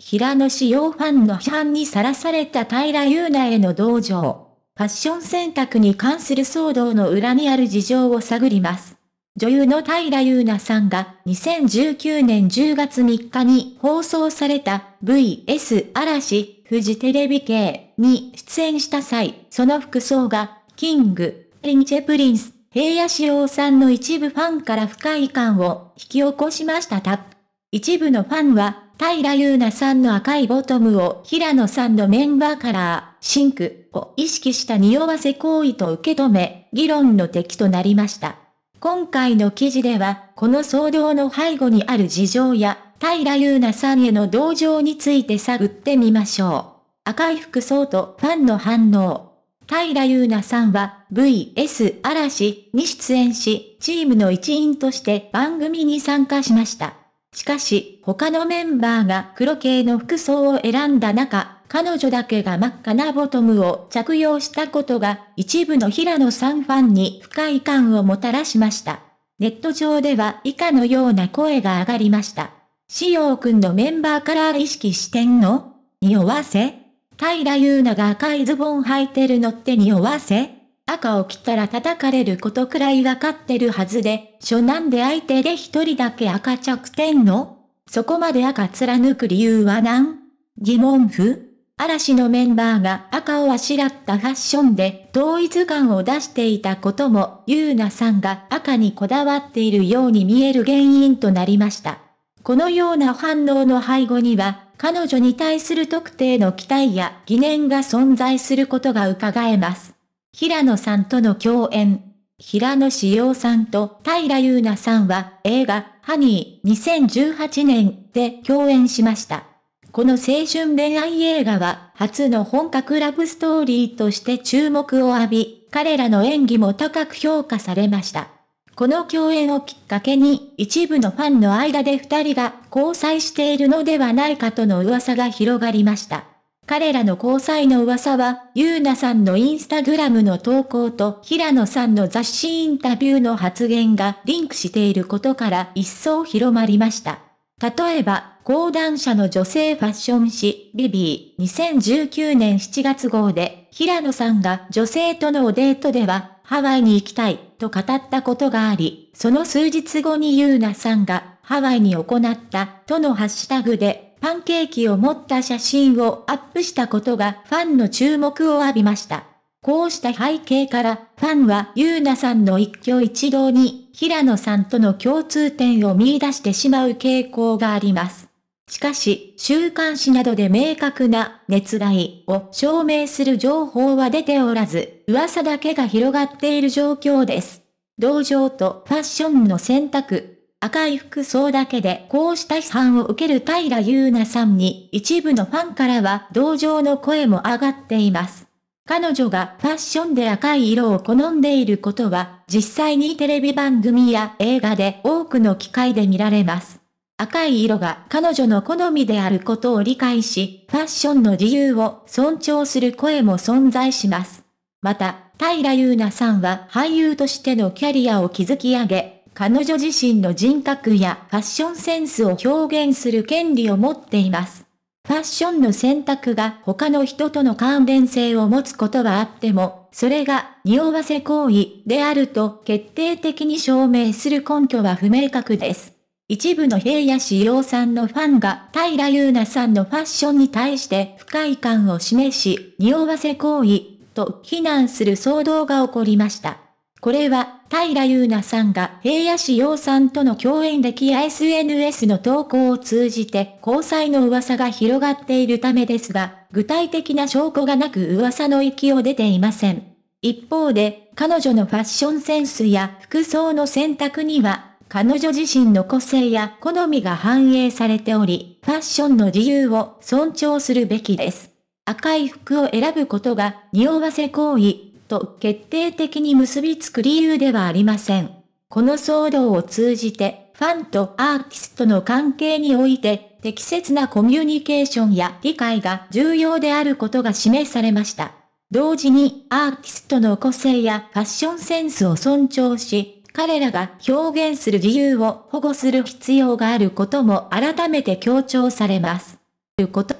平野紫耀ファンの批判にさらされた平優奈への同情。ファッション選択に関する騒動の裏にある事情を探ります。女優の平優奈さんが2019年10月3日に放送された VS 嵐フジテレビ系に出演した際、その服装がキング、リンチェプリンス、平野紫陽さんの一部ファンから不快感を引き起こしましたた。一部のファンは平優奈さんの赤いボトムを平野さんのメンバーカラー、シンクを意識した匂わせ行為と受け止め、議論の敵となりました。今回の記事では、この騒動の背後にある事情や、平優奈さんへの同情について探ってみましょう。赤い服装とファンの反応。平優奈さんは VS 嵐に出演し、チームの一員として番組に参加しました。しかし、他のメンバーが黒系の服装を選んだ中、彼女だけが真っ赤なボトムを着用したことが、一部の平野さんファンに不快感をもたらしました。ネット上では以下のような声が上がりました。しようくんのメンバーから意識してんの匂わせ平優奈が赤いズボン履いてるのって匂わせ赤を着たら叩かれることくらいわかってるはずで、初なんで相手で一人だけ赤着点のそこまで赤貫く理由は何疑問符嵐のメンバーが赤をあしらったファッションで統一感を出していたことも、ゆうなさんが赤にこだわっているように見える原因となりました。このような反応の背後には、彼女に対する特定の期待や疑念が存在することが伺えます。平野さんとの共演。平野志陽さんと平優奈さんは映画、ハニー2018年で共演しました。この青春恋愛映画は初の本格ラブストーリーとして注目を浴び、彼らの演技も高く評価されました。この共演をきっかけに一部のファンの間で二人が交際しているのではないかとの噂が広がりました。彼らの交際の噂は、ゆうなさんのインスタグラムの投稿と平野さんの雑誌インタビューの発言がリンクしていることから一層広まりました。例えば、講談社の女性ファッション誌、ビビー2019年7月号で、平野さんが女性とのおデートでは、ハワイに行きたいと語ったことがあり、その数日後にゆうなさんがハワイに行ったとのハッシュタグでパンケーキを持った写真をアップしたことがファンの注目を浴びました。こうした背景から、ファンはユーナさんの一挙一動に、平野さんとの共通点を見出してしまう傾向があります。しかし、週刊誌などで明確な熱愛を証明する情報は出ておらず、噂だけが広がっている状況です。同情とファッションの選択、赤い服装だけでこうした批判を受ける平優奈さんに一部のファンからは同情の声も上がっています。彼女がファッションで赤い色を好んでいることは実際にテレビ番組や映画で多くの機会で見られます。赤い色が彼女の好みであることを理解し、ファッションの自由を尊重する声も存在します。また、平優奈さんは俳優としてのキャリアを築き上げ、彼女自身の人格やファッションセンスを表現する権利を持っています。ファッションの選択が他の人との関連性を持つことはあっても、それが匂わせ行為であると決定的に証明する根拠は不明確です。一部の平野志陽さんのファンが平優奈さんのファッションに対して不快感を示し、匂わせ行為と非難する騒動が起こりました。これは、平優奈さんが平野志陽さんとの共演歴や SNS の投稿を通じて交際の噂が広がっているためですが、具体的な証拠がなく噂の域を出ていません。一方で、彼女のファッションセンスや服装の選択には、彼女自身の個性や好みが反映されており、ファッションの自由を尊重するべきです。赤い服を選ぶことが、匂わせ行為と決定的に結びつく理由ではありません。この騒動を通じて、ファンとアーティストの関係において、適切なコミュニケーションや理解が重要であることが示されました。同時に、アーティストの個性やファッションセンスを尊重し、彼らが表現する自由を保護する必要があることも改めて強調されます。ということ